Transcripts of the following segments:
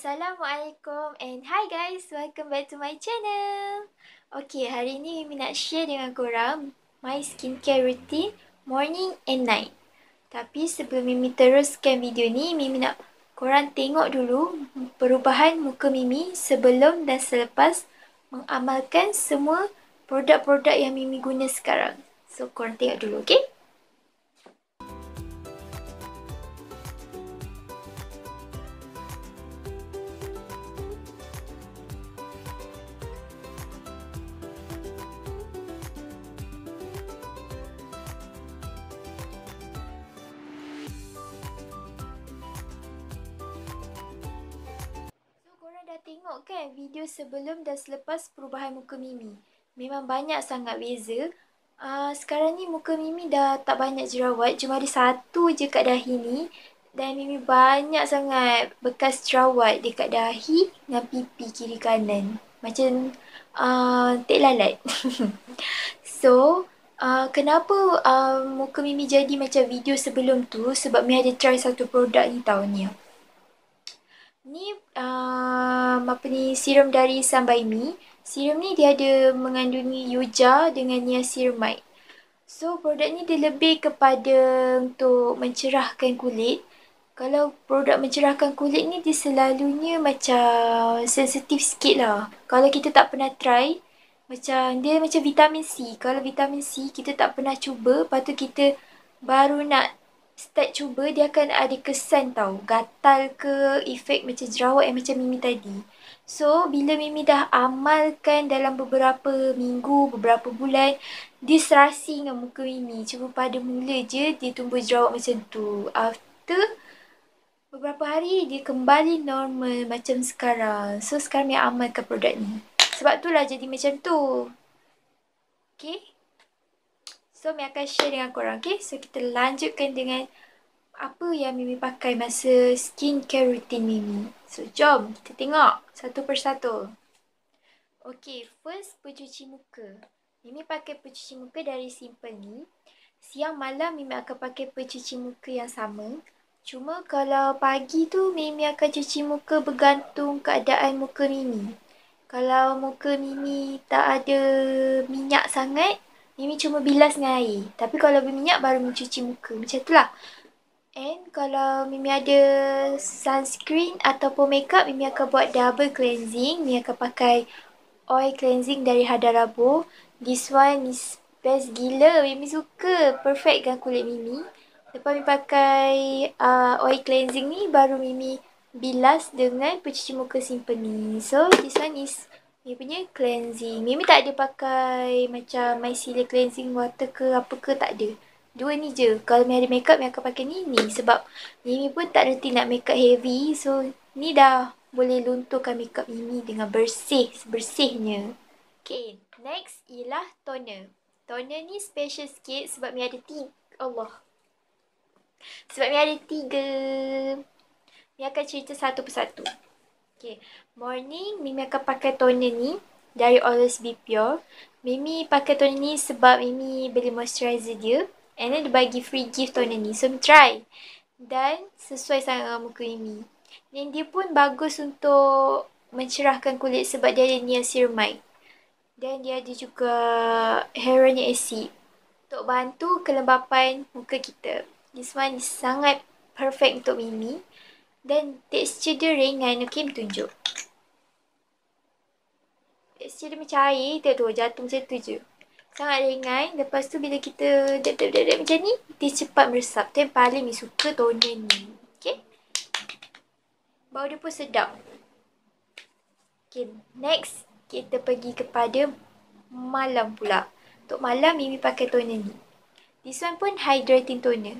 Assalamualaikum and hi guys, welcome back to my channel. Okay, hari ni Mimi nak share dengan korang my skincare routine morning and night. Tapi sebelum Mimi teruskan video ni, Mimi nak korang tengok dulu perubahan muka Mimi sebelum dan selepas mengamalkan semua produk-produk yang Mimi guna sekarang. So korang tengok dulu, okay? tengok kan video sebelum dan selepas perubahan muka Mimi. Memang banyak sangat beza. Uh, sekarang ni muka Mimi dah tak banyak jerawat. Cuma ada satu je kat dahi ni. Dan Mimi banyak sangat bekas jerawat dekat dahi dengan pipi kiri kanan. Macam uh, tek lalat. so, uh, kenapa uh, muka Mimi jadi macam video sebelum tu? Sebab Mimi ada try satu produk ni tau ni. Uh, Ni uh, apa ni serum dari Sambai Mi. Serum ni dia ada mengandungi yuja dengan niacinamide. So produk ni dia lebih kepada untuk mencerahkan kulit. Kalau produk mencerahkan kulit ni dia selalunya macam sensitif sikit lah. Kalau kita tak pernah try, macam dia macam vitamin C. Kalau vitamin C kita tak pernah cuba, lepas tu kita baru nak Start cuba dia akan ada kesan tau Gatal ke efek macam jerawat yang macam Mimi tadi So bila Mimi dah amalkan dalam beberapa minggu, beberapa bulan Dia serasi dengan muka Mimi Cuma pada mula je dia tumbuh jerawat macam tu After beberapa hari dia kembali normal macam sekarang So sekarang Mimi amalkan produk ni Sebab tu lah jadi macam tu Okay So, Mi akan share dengan korang, okay? So, kita lanjutkan dengan apa yang Mimi pakai masa skincare routine Mimi. So, jom kita tengok satu persatu. Okay, first pencuci muka. Mimi pakai pencuci muka dari Simple ni. Siang malam Mimi akan pakai pencuci muka yang sama. Cuma kalau pagi tu Mimi akan cuci muka bergantung keadaan muka Mimi. Kalau muka Mimi tak ada minyak sangat, Mimi cuma bilas dengan air. Tapi kalau berminyak baru mencuci muka. Macam tu lah. And kalau Mimi ada sunscreen ataupun makeup, Mimi akan buat double cleansing. Mimi akan pakai oil cleansing dari Hada Hadarabo. This one is best gila. Mimi suka. Perfect kan kulit Mimi. Lepas Mimi pakai uh, oil cleansing ni, baru Mimi bilas dengan pencuci muka simple ni. So, this one is dia punya cleansing. Mimi tak ada pakai macam micellar cleansing water ke apa ke tak ada. Dua ni je. Kalau Mimi ada makeup, Mimi akan pakai ni ni. Sebab Mimi pun tak reti nak makeup heavy. So, ni dah boleh lunturkan makeup Mimi dengan bersih. sebersihnya. Okay. Next ialah toner. Toner ni special sikit sebab Mimi ada tiga. Allah. Sebab Mimi ada tiga. Mimi akan cerita satu persatu. Okay. Morning, Mimi akan pakai toner ni dari Always Be Pure. Mimi pakai toner ni sebab Mimi beli moisturizer dia. And then dia bagi free gift toner ni. So, try. Dan sesuai sangat dengan muka Mimi. Dan dia pun bagus untuk mencerahkan kulit sebab dia ada niacinamide. Dan dia ada juga hyaluronic acid untuk bantu kelembapan muka kita. This one is sangat perfect untuk Mimi. Dan texture dia ringan. Kim tunjuk. Texture dia macam air. Dia tu jatuh macam tu je. Sangat ringan. Lepas tu bila kita dap dap dap, dap macam ni. Dia cepat meresap. Tu yang paling ni suka toner ni. Okay. Bau dia pun sedap. Okay. Next. Kita pergi kepada malam pula. Untuk malam Mimi pakai toner ni. This one pun hydrating toner.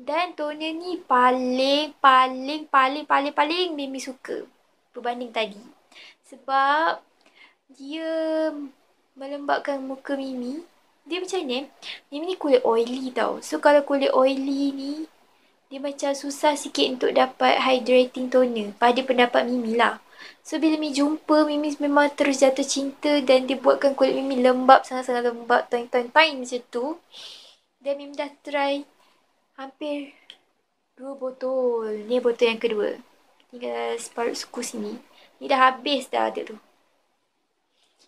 Dan tone ni paling, paling, paling, paling, paling Mimi suka berbanding tadi. Sebab dia melembabkan muka Mimi. Dia macam ni, eh. Mimi ni kulit oily tau. So kalau kulit oily ni, dia macam susah sikit untuk dapat hydrating toner pada pendapat Mimi lah. So bila Mimi jumpa, Mimi memang terus jatuh cinta dan dia buatkan kulit Mimi lembab, sangat-sangat lembab, tain-tain-tain macam tu. Dan Mimi dah try hampir dua botol. Ni botol yang kedua. Tinggal separuh suku sini. Ni dah habis dah adik tu.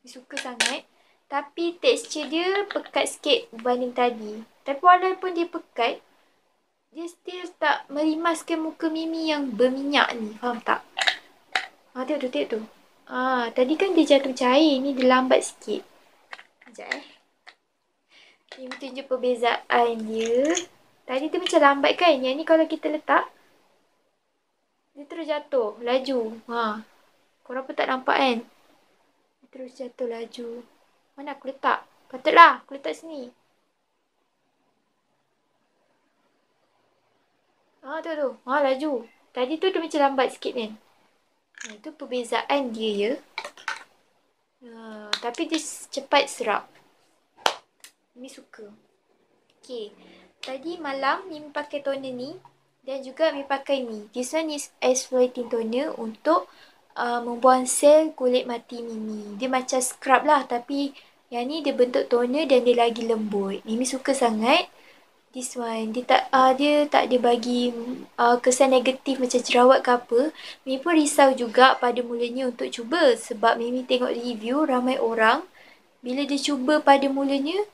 Dia suka sangat. Tapi texture dia pekat sikit berbanding tadi. Tapi walaupun dia pekat, dia still tak merimaskan muka Mimi yang berminyak ni. Faham tak? Ha, ah, tengok tu, tengok tu. Ah, tadi kan dia jatuh cair. Ni dia lambat sikit. Sekejap eh. Mimi tunjuk perbezaan dia. Tadi tu macam lambat kan. Yang ni kalau kita letak, dia terus jatuh. Laju. Ha. Korang pun tak nampak kan. Dia terus jatuh laju. Mana aku letak? Patutlah aku letak sini. Ha tu tu. Ha laju. Tadi tu dia macam lambat sikit kan. Ha, itu perbezaan dia ya. Ha, tapi dia cepat serap. Mi suka. Okay. Tadi malam Mimi pakai toner ni dan juga Mimi pakai ni. This one is exfoliating toner untuk uh, membuang sel kulit mati Mimi. Dia macam scrub lah tapi yang ni dia bentuk toner dan dia lagi lembut. Mimi suka sangat this one. Dia tak uh, dia tak dia bagi uh, kesan negatif macam jerawat ke apa. Mimi pun risau juga pada mulanya untuk cuba sebab Mimi tengok review ramai orang bila dia cuba pada mulanya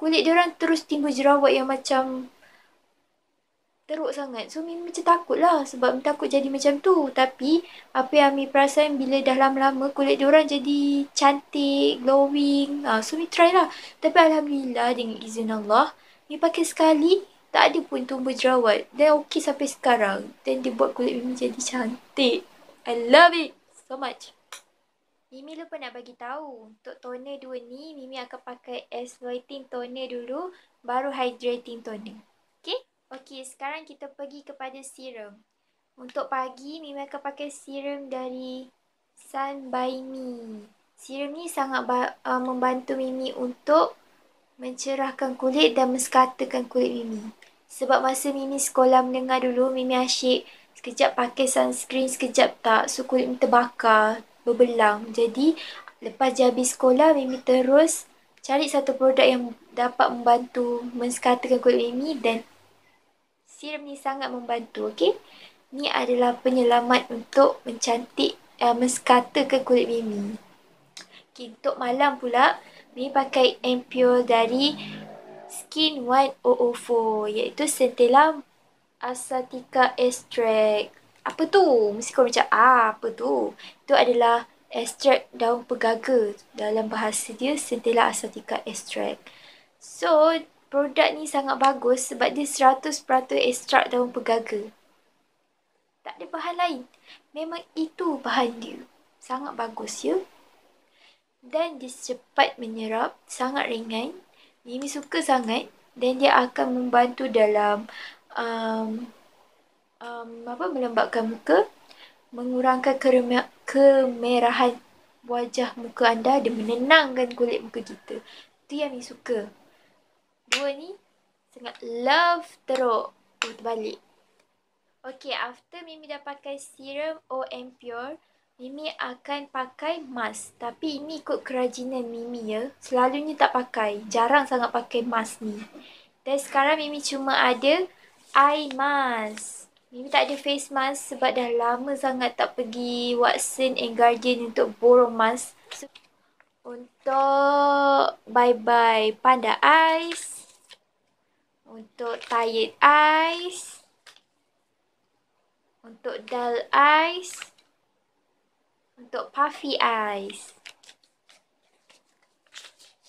kulit dia orang terus timbul jerawat yang macam teruk sangat. So Mimi macam takut lah sebab Mimi takut jadi macam tu. Tapi apa yang Mimi perasan bila dah lama-lama kulit dia orang jadi cantik, glowing. Ha, so Mimi try lah. Tapi Alhamdulillah dengan izin Allah, Mimi pakai sekali tak ada pun tumbuh jerawat. Dan okey sampai sekarang. Dan dia buat kulit Mimi jadi cantik. I love it so much. Mimi lupa nak bagi tahu. Untuk toner dua ni, Mimi akan pakai exfoliating toner dulu, baru hydrating toner. Okay? Okey. sekarang kita pergi kepada serum. Untuk pagi, Mimi akan pakai serum dari Sun By Me. Serum ni sangat uh, membantu Mimi untuk mencerahkan kulit dan meskatakan kulit Mimi. Sebab masa Mimi sekolah menengah dulu, Mimi asyik sekejap pakai sunscreen, sekejap tak. So, kulit terbakar berbelang. Jadi lepas je habis sekolah Mimi terus cari satu produk yang dapat membantu mensekatakan kulit Mimi dan serum ni sangat membantu, okey? Ni adalah penyelamat untuk mencantik uh, mensekatakan kulit Mimi. Okay, untuk malam pula, Mimi pakai ampule dari Skin 1004 iaitu Centella Asatica Extract apa tu? Mesti kau macam, ah, apa tu? Itu adalah ekstrak daun pegaga. Dalam bahasa dia, sentila asatika ekstrak. So, produk ni sangat bagus sebab dia 100% ekstrak daun pegaga. Tak ada bahan lain. Memang itu bahan dia. Sangat bagus, ya? Dan dia cepat menyerap, sangat ringan. Mimi suka sangat dan dia akan membantu dalam um, um, apa melembabkan muka, mengurangkan kerema- kemerahan wajah muka anda dan menenangkan kulit muka kita. Tu yang Mi suka. Dua ni sangat love teruk. Oh, terbalik. Okay, after Mimi dah pakai serum OM Pure, Mimi akan pakai mask. Tapi ini ikut kerajinan Mimi ya. Selalunya tak pakai. Jarang sangat pakai mask ni. Dan sekarang Mimi cuma ada eye mask. Mimi tak ada face mask sebab dah lama sangat tak pergi Watson and Guardian untuk borong mask. So, untuk bye-bye panda eyes. Untuk tired eyes. Untuk dull eyes. Untuk puffy eyes.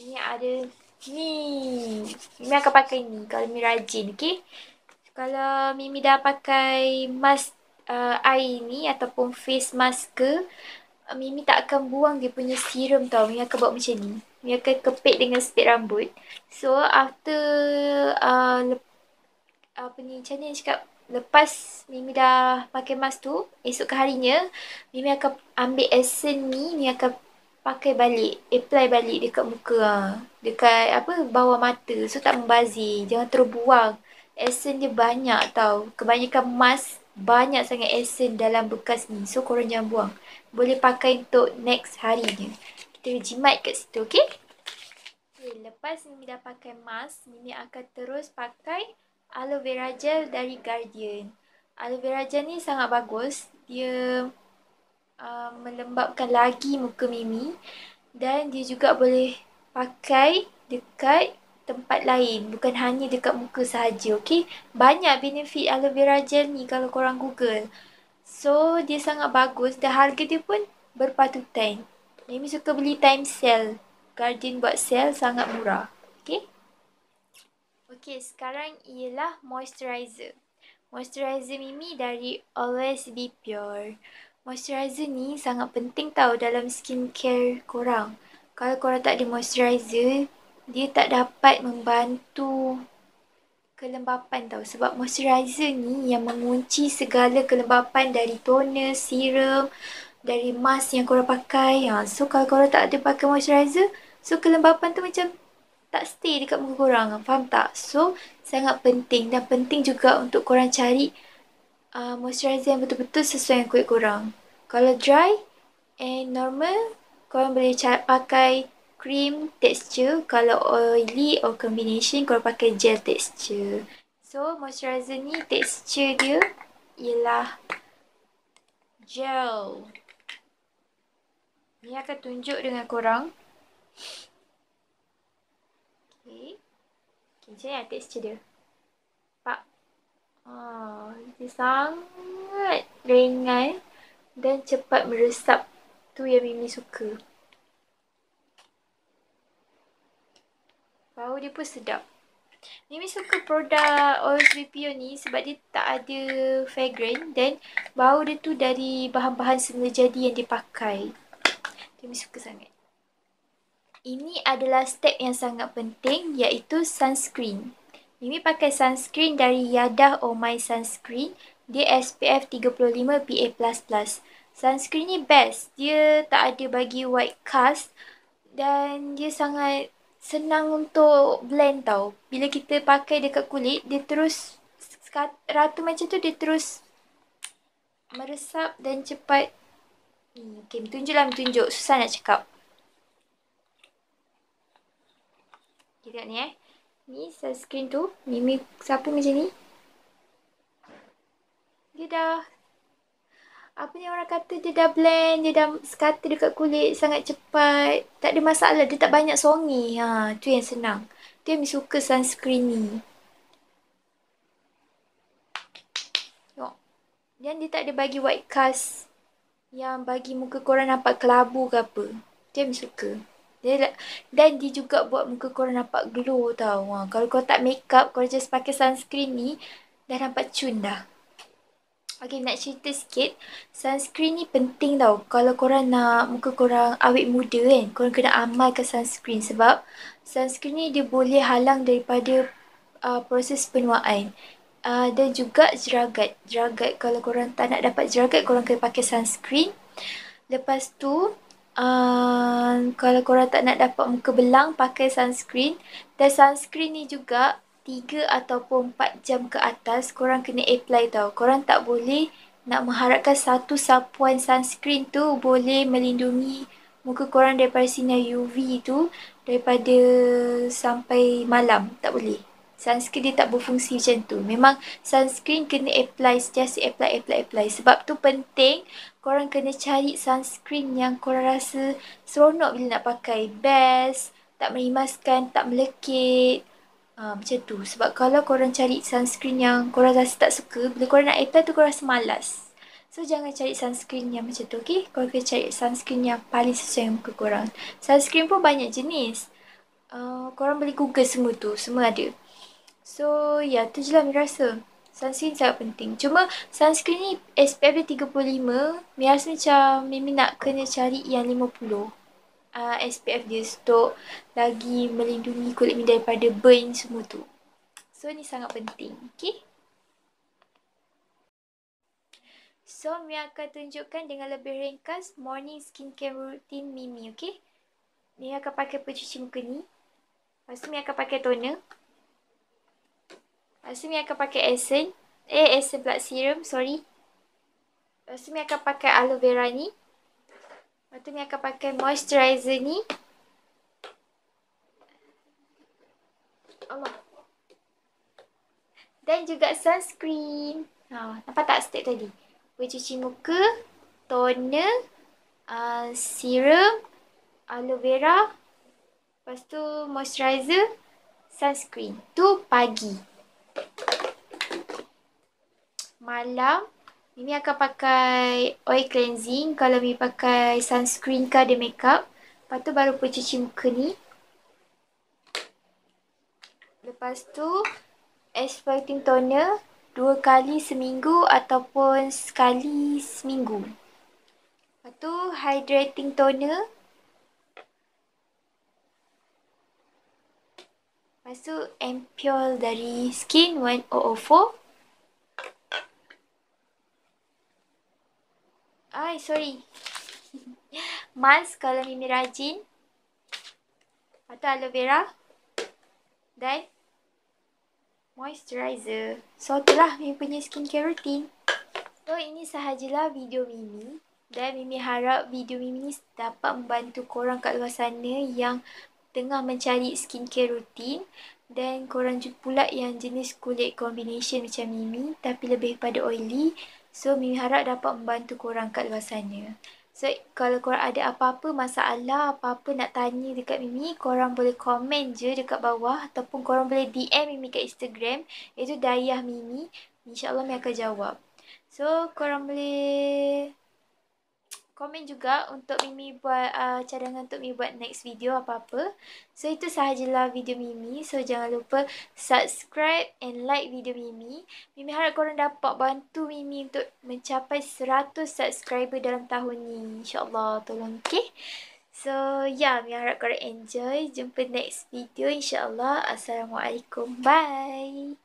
Ini ada ni. Mimi akan pakai ni kalau Mimi rajin, okey? Kalau Mimi dah pakai mask uh, air ni ataupun face mask ke, uh, Mimi tak akan buang dia punya serum tau. Mimi akan buat macam ni. Mimi akan kepit dengan spek rambut. So, after uh, apa ni, macam ni cakap, lepas Mimi dah pakai mask tu, esok ke harinya, Mimi akan ambil essence ni, Mimi akan pakai balik, apply balik dekat muka lah. Dekat apa, bawah mata. So, tak membazir. Jangan terbuang. Essence dia banyak tau Kebanyakan mask Banyak sangat essence dalam bekas ni So korang jangan buang Boleh pakai untuk next harinya Kita jimat kat situ okay? okay Lepas Mimi dah pakai mask Mimi akan terus pakai Aloe Vera Gel dari Guardian Aloe Vera Gel ni sangat bagus Dia uh, Melembabkan lagi muka Mimi Dan dia juga boleh Pakai dekat tempat lain bukan hanya dekat muka sahaja okey banyak benefit aloe vera gel ni kalau korang google so dia sangat bagus dan harga dia pun berpatutan Mimi suka beli time sale garden buat sale sangat murah okey okey sekarang ialah moisturizer moisturizer Mimi dari Always Be Pure moisturizer ni sangat penting tau dalam skincare korang kalau korang tak ada moisturizer, dia tak dapat membantu kelembapan tau sebab moisturizer ni yang mengunci segala kelembapan dari toner, serum, dari mask yang korang pakai. Ha. So kalau korang tak ada pakai moisturizer, so kelembapan tu macam tak stay dekat muka korang. Faham tak? So sangat penting dan penting juga untuk korang cari uh, moisturizer yang betul-betul sesuai dengan kulit korang. Kalau dry and normal, korang boleh cari, pakai cream texture kalau oily or combination korang pakai gel texture so moisturizer ni texture dia ialah gel ni akan tunjuk dengan korang okey okey saya lah texture dia pak oh dia sangat ringan dan cepat meresap tu yang Mimi suka Bau dia pun sedap. Mimi suka produk Oil Sweepio ni sebab dia tak ada fragrance dan bau dia tu dari bahan-bahan semula jadi yang dia pakai. Mimi suka sangat. Ini adalah step yang sangat penting iaitu sunscreen. Mimi pakai sunscreen dari Yadah Oh My Sunscreen. Dia SPF 35 PA++. Sunscreen ni best. Dia tak ada bagi white cast dan dia sangat senang untuk blend tau. Bila kita pakai dekat kulit, dia terus ratu macam tu dia terus meresap dan cepat. Hmm, okay, tunjuklah, tunjuk. Susah nak cakap. Kita ni eh. Ni sunscreen tu. Mimi siapa macam ni? Dia dah apa ni orang kata dia dah blend, dia dah sekata dekat kulit sangat cepat. Tak ada masalah, dia tak banyak songi. Ha, tu yang senang. Tu yang suka sunscreen ni. Tengok. Dan dia tak ada bagi white cast yang bagi muka korang nampak kelabu ke apa. Tu yang suka. Dia, dan dia juga buat muka korang nampak glow tau. Ha, kalau kau tak makeup, kau just pakai sunscreen ni, dah nampak cun dah. Okay, nak cerita sikit. Sunscreen ni penting tau. Kalau korang nak muka korang awet muda kan, korang kena amalkan sunscreen sebab sunscreen ni dia boleh halang daripada uh, proses penuaan. Uh, dan juga jeragat. Jeragat, kalau korang tak nak dapat jeragat, korang kena pakai sunscreen. Lepas tu, uh, kalau korang tak nak dapat muka belang, pakai sunscreen. Dan sunscreen ni juga 3 ataupun empat jam ke atas korang kena apply tau. Korang tak boleh nak mengharapkan satu sapuan sunscreen tu boleh melindungi muka korang daripada sinar UV tu daripada sampai malam. Tak boleh. Sunscreen dia tak berfungsi macam tu. Memang sunscreen kena apply just apply, apply, apply. Sebab tu penting korang kena cari sunscreen yang korang rasa seronok bila nak pakai. Best, tak merimaskan, tak melekit. Uh, macam tu. Sebab kalau korang cari sunscreen yang korang rasa tak suka, bila korang nak apply tu korang rasa malas. So, jangan cari sunscreen yang macam tu, okay? Korang kena cari sunscreen yang paling sesuai muka korang. Sunscreen pun banyak jenis. Uh, korang boleh google semua tu. Semua ada. So, ya. Yeah, tu je lah Mi rasa. Sunscreen sangat penting. Cuma, sunscreen ni SPF 35. Mi rasa macam Mi nak kena cari yang 50 uh, ah, SPF dia untuk lagi melindungi kulit ni daripada burn semua tu. So ni sangat penting, okey? So Mia akan tunjukkan dengan lebih ringkas morning skincare routine Mimi, okey? Mia akan pakai pencuci muka ni. Lepas tu Mia akan pakai toner. Lepas tu Mia akan pakai essence. Eh, essence pula serum, sorry. Lepas tu Mia akan pakai aloe vera ni. Lepas tu ni akan pakai moisturizer ni. Allah. Dan juga sunscreen. Ha, nampak tak step tadi? Bercuci muka, toner, uh, serum, aloe vera. Lepas tu moisturizer, sunscreen. Tu pagi. Malam, Mimi akan pakai oil cleansing kalau Mimi pakai sunscreen ke ada makeup. Lepas tu baru pun cuci muka ni. Lepas tu exfoliating toner dua kali seminggu ataupun sekali seminggu. Lepas tu hydrating toner. Lepas tu ampule dari Skin 1004. Ay, sorry. Mask kalau Mimi rajin. Atau aloe vera. Dan moisturizer. So, itulah Mimi punya skincare routine. So, ini sahajalah video Mimi. Dan Mimi harap video Mimi ni dapat membantu korang kat luar sana yang tengah mencari skincare routine. Dan korang juga pula yang jenis kulit combination macam Mimi tapi lebih pada oily. So, Mimi harap dapat membantu korang kat luar sana. So, kalau korang ada apa-apa masalah, apa-apa nak tanya dekat Mimi, korang boleh komen je dekat bawah ataupun korang boleh DM Mimi kat Instagram, itu Dayah Mimi. InsyaAllah Mimi akan jawab. So, korang boleh komen juga untuk Mimi buat uh, cadangan untuk Mimi buat next video apa-apa. So itu sahajalah video Mimi. So jangan lupa subscribe and like video Mimi. Mimi harap korang dapat bantu Mimi untuk mencapai 100 subscriber dalam tahun ni. InsyaAllah tolong okay. So yeah, Mimi harap korang enjoy. Jumpa next video insyaAllah. Assalamualaikum. Bye.